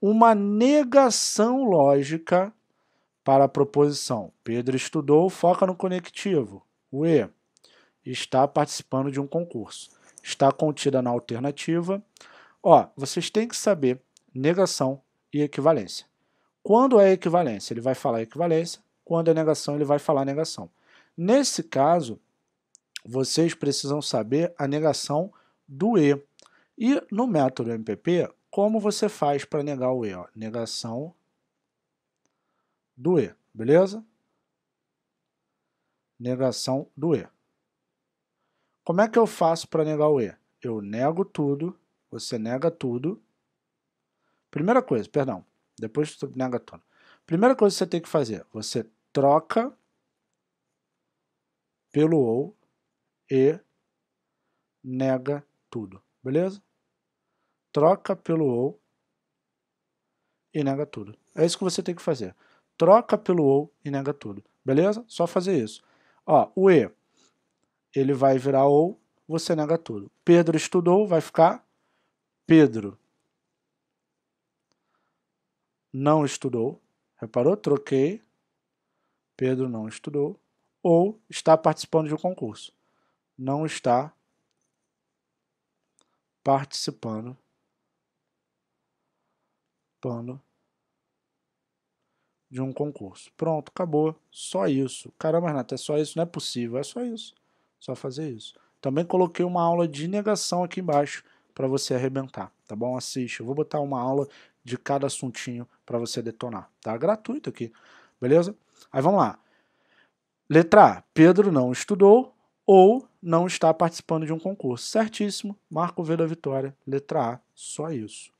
uma negação lógica para a proposição. Pedro estudou, foca no conectivo. O E está participando de um concurso. Está contida na alternativa. Ó, vocês têm que saber negação e equivalência. Quando é equivalência, ele vai falar equivalência. Quando é negação, ele vai falar negação. Nesse caso, vocês precisam saber a negação do E. E no método MPP, como você faz para negar o E? Ó? Negação do E, beleza? Negação do E. Como é que eu faço para negar o E? Eu nego tudo, você nega tudo. Primeira coisa, perdão, depois tu nega tudo. Primeira coisa que você tem que fazer, você troca pelo ou e nega tudo, beleza? troca pelo ou e nega tudo. É isso que você tem que fazer. Troca pelo ou e nega tudo. Beleza? Só fazer isso. Ó, o e, ele vai virar ou, você nega tudo. Pedro estudou, vai ficar Pedro não estudou. Reparou? Troquei. Pedro não estudou. Ou está participando de um concurso. Não está participando participando de um concurso. Pronto, acabou. Só isso. Caramba, Renato, é só isso? Não é possível. É só isso. Só fazer isso. Também coloquei uma aula de negação aqui embaixo para você arrebentar, tá bom? Assiste. Eu vou botar uma aula de cada assuntinho para você detonar, tá? Gratuito aqui, beleza? Aí vamos lá. Letra A. Pedro não estudou ou não está participando de um concurso. Certíssimo. Marco V da vitória. Letra A. Só isso.